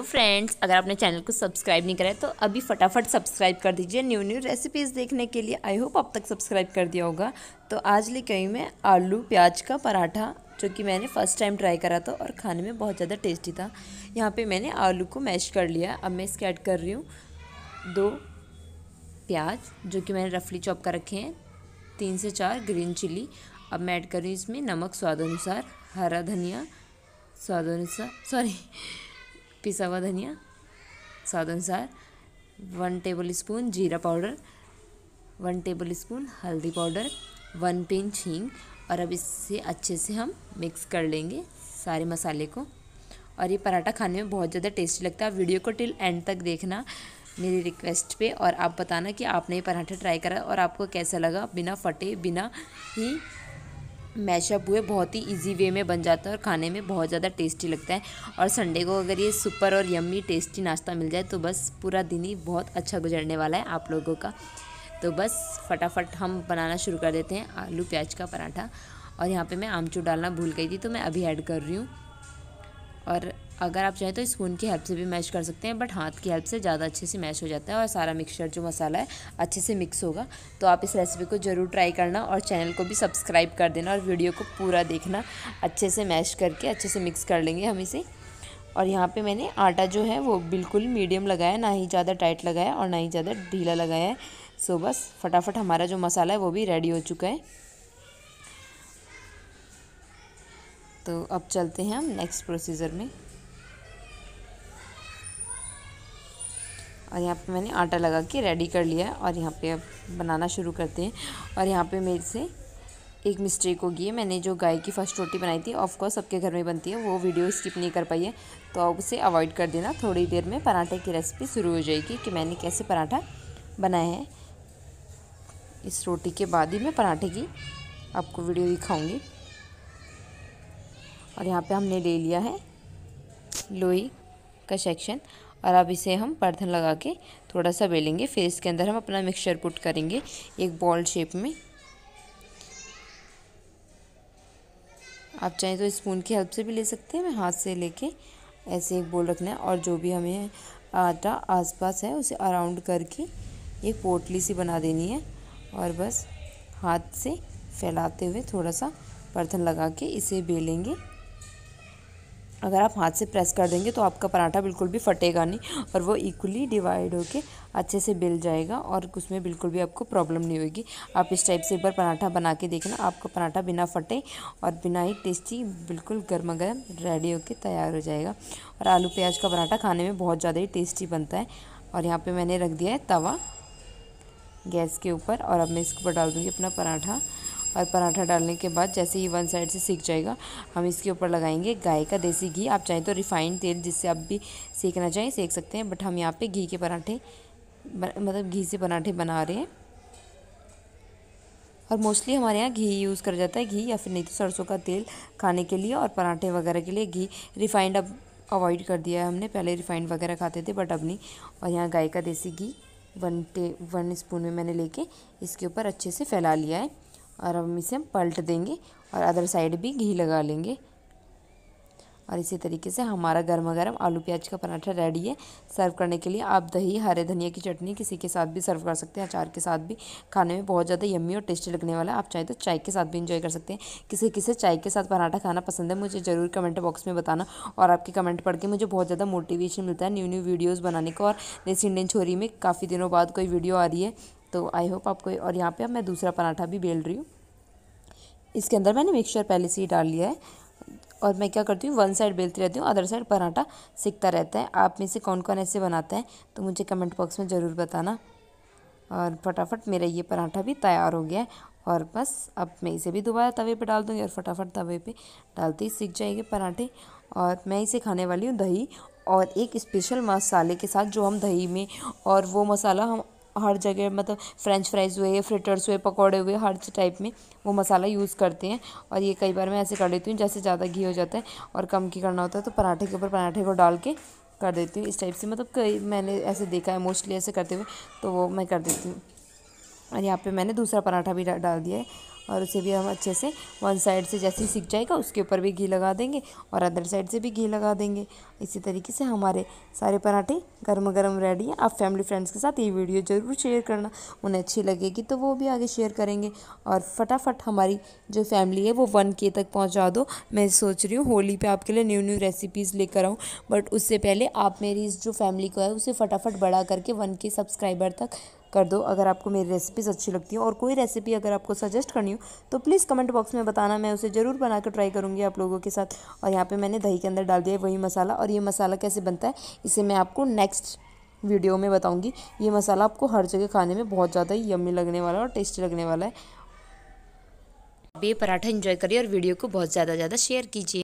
तो फ्रेंड्स अगर आपने चैनल को सब्सक्राइब नहीं करा है तो अभी फटाफट सब्सक्राइब कर दीजिए न्यू न्यू रेसिपीज़ देखने के लिए आई होप अब तक सब्सक्राइब कर दिया होगा तो आज लेके आई मैं आलू प्याज का पराठा जो कि मैंने फ़र्स्ट टाइम ट्राई करा था और खाने में बहुत ज़्यादा टेस्टी था यहाँ पर मैंने आलू को मैश कर लिया अब मैं इसके ऐड कर रही हूँ दो प्याज जो कि मैंने रफली चॉप कर रखे हैं तीन से चार ग्रीन चिली अब मैं ऐड कर रही हूँ इसमें नमक स्वाद अनुसार हरा धनिया स्वाद अनुसार सॉरी पिसा हुआ धनिया स्वाद अनुसार वन टेबल स्पून जीरा पाउडर वन टेबल स्पून हल्दी पाउडर वन पिंच हींग और अब इससे अच्छे से हम मिक्स कर लेंगे सारे मसाले को और ये पराठा खाने में बहुत ज़्यादा टेस्टी लगता है वीडियो को टिल एंड तक देखना मेरी रिक्वेस्ट पे और आप बताना कि आपने ये पराठा ट्राई करा और आपको कैसा लगा बिना फटे बिना ही मैशअप हुए बहुत ही इजी वे में बन जाता है और खाने में बहुत ज़्यादा टेस्टी लगता है और संडे को अगर ये सुपर और यम्मी टेस्टी नाश्ता मिल जाए तो बस पूरा दिन ही बहुत अच्छा गुजरने वाला है आप लोगों का तो बस फटाफट हम बनाना शुरू कर देते हैं आलू प्याज का पराठा और यहाँ पे मैं आमचूर डालना भूल गई थी तो मैं अभी ऐड कर रही हूँ और अगर आप चाहें तो स्पून की हेल्प से भी मैश कर सकते हैं बट हाथ की हेल्प से ज़्यादा अच्छे से मैश हो जाता है और सारा मिक्सचर जो मसाला है अच्छे से मिक्स होगा तो आप इस रेसिपी को ज़रूर ट्राई करना और चैनल को भी सब्सक्राइब कर देना और वीडियो को पूरा देखना अच्छे से मैश करके अच्छे से मिक्स कर लेंगे हम इसे और यहाँ पे मैंने आटा जो है वो बिल्कुल मीडियम लगाया ना ही ज़्यादा टाइट लगाया और ना ही ज़्यादा ढीला लगाया है सो बस फटाफट हमारा जो मसाला है वो भी रेडी हो चुका है तो अब चलते हैं हम नेक्स्ट प्रोसीजर में और यहाँ पे मैंने आटा लगा के रेडी कर लिया है और यहाँ पे अब बनाना शुरू करते हैं और यहाँ पे मेरे से एक मिस्टेक होगी है मैंने जो गाय की फ़र्स्ट रोटी बनाई थी ऑफकोर्स सबके घर में बनती है वो वीडियो स्किप नहीं कर पाई है तो आप उसे अवॉइड कर देना थोड़ी देर में पराठे की रेसिपी शुरू हो जाएगी कि मैंने कैसे पराठा बनाया है इस रोटी के बाद ही मैं पराठे की आपको वीडियो दिखाऊँगी और यहाँ पर हमने ले लिया है लोई का सेक्शन और अब इसे हम बर्थन लगा के थोड़ा सा बेलेंगे फिर इसके अंदर हम अपना मिक्सचर पुट करेंगे एक बॉल शेप में आप चाहें तो स्पून की हेल्प से भी ले सकते हैं मैं हाथ से लेके ऐसे एक बोल रखना है और जो भी हमें आटा आसपास है उसे अराउंड करके एक पोटली सी बना देनी है और बस हाथ से फैलाते हुए थोड़ा सा बर्थन लगा के इसे बेलेंगे अगर आप हाथ से प्रेस कर देंगे तो आपका पराठा बिल्कुल भी फटेगा नहीं और वो इक्वली डिवाइड होके अच्छे से बिल जाएगा और उसमें बिल्कुल भी आपको प्रॉब्लम नहीं होगी आप इस टाइप से एक बार पराठा बना के देखना आपका पराठा बिना फटे और बिना ही टेस्टी बिल्कुल गर्मा गर्म रेडी होके तैयार हो जाएगा और आलू प्याज का पराठा खाने में बहुत ज़्यादा ही टेस्टी बनता है और यहाँ पर मैंने रख दिया है तवा गैस के ऊपर और अब मैं इसके ऊपर डाल दूँगी अपना पराठा और पराठा डालने के बाद जैसे ही वन साइड से सीख जाएगा हम इसके ऊपर लगाएंगे गाय का देसी घी आप चाहें तो रिफाइंड तेल जिससे आप भी सीखना चाहें सीख सकते हैं बट हम यहाँ पे घी के पराठे मतलब घी से पराठे बना रहे हैं और मोस्टली हमारे यहाँ घी यूज़ कर जाता है घी या फिर नहीं तो सरसों का तेल खाने के लिए और पराठे वगैरह के लिए घी रिफाइंड अब अवॉइड कर दिया है हमने पहले रिफाइंड वगैरह खाते थे बट अब नहीं और यहाँ गाय का देसी घी वन टे वन स्पून में मैंने लेके इसके ऊपर अच्छे से फैला लिया है और अब हम इसे हम पलट देंगे और अदर साइड भी घी लगा लेंगे और इसी तरीके से हमारा गर्मा गर्म आलू प्याज का पराठा रेडी है सर्व करने के लिए आप दही हरे धनिया की चटनी किसी के साथ भी सर्व कर सकते हैं अचार के साथ भी खाने में बहुत ज़्यादा यम्मी और टेस्टी लगने वाला है आप चाहे तो चाय के साथ भी इंजॉय कर सकते हैं किसी किसे चाय के साथ पराठा खाना पसंद है मुझे ज़रूर कमेंट बॉक्स में बताना और आपके कमेंट पढ़ के मुझे बहुत ज़्यादा मोटिवेशन मिलता है न्यू न्यू वीडियोज़ बनाने का और देसी इंडियन छोरी में काफ़ी दिनों बाद कोई वीडियो आ रही है तो आई होप आपको और यहाँ पे अब मैं दूसरा पराठा भी बेल रही हूँ इसके अंदर मैंने मिक्सचर पहले से ही डाल लिया है और मैं क्या करती हूँ वन साइड बेलती रहती हूँ अदर साइड पराठा सीखता रहता है आप में से कौन कौन ऐसे बनाते हैं तो मुझे कमेंट बॉक्स में ज़रूर बताना और फटाफट मेरा ये पराठा भी तैयार हो गया है और बस अब मैं इसे भी दोबारा तवे पे डाल दूँगी और फटाफट तवे पे डालते ही सीख जाएंगे पराठे और मैं इसे खाने वाली हूँ दही और एक स्पेशल मसाले के साथ जो हम दही में और वो मसाला हम हर जगह मतलब फ़्रेंच फ्राइज़ हुए फ्रिटर्स हुए पकौड़े हुए हर टाइप में वो मसाला यूज़ करते हैं और ये कई बार मैं ऐसे कर लेती हूँ जैसे ज़्यादा घी हो जाता है और कम घी करना होता है तो पराठे के ऊपर पराठे को डाल के कर देती हूँ इस टाइप से मतलब कई मैंने ऐसे देखा है मोस्टली ऐसे करते हुए तो वो मैं कर देती हूँ और यहाँ पे मैंने दूसरा पराठा भी डाल दिया है और उसे भी हम अच्छे से वन साइड से जैसे सीख जाएगा उसके ऊपर भी घी लगा देंगे और अदर साइड से भी घी लगा देंगे इसी तरीके से हमारे सारे पराठे गर्म गर्म रेडी हैं आप फैमिली फ्रेंड्स के साथ ये वीडियो ज़रूर शेयर करना उन्हें अच्छी लगेगी तो वो भी आगे शेयर करेंगे और फटाफट हमारी जो फैमिली है वो वन के तक पहुँचा दो मैं सोच रही हूँ होली पर आपके लिए न्यू न्यू रेसिपीज़ लेकर आऊँ बट उससे पहले आप मेरी इस जो फैमिली को है उसे फटाफट बढ़ा करके वन के सब्सक्राइबर तक कर दो अगर आपको मेरी रेसिपीज़ अच्छी लगती हो और कोई रेसिपी अगर आपको सजेस्ट करनी हो तो प्लीज़ कमेंट बॉक्स में बताना मैं उसे ज़रूर बना कर ट्राई करूँगी आप लोगों के साथ और यहाँ पर मैंने दही के अंदर डाल दिया वही मसाला और ये मसाला कैसे बनता है इसे मैं आपको नेक्स्ट वीडियो में बताऊँगी ये मसाला आपको हर जगह खाने में बहुत ज़्यादा ही यम्मी लगने वाला है और टेस्टी लगने वाला है आप ये पराठा इन्जॉय करिए और वीडियो को बहुत ज़्यादा ज़्यादा शेयर कीजिए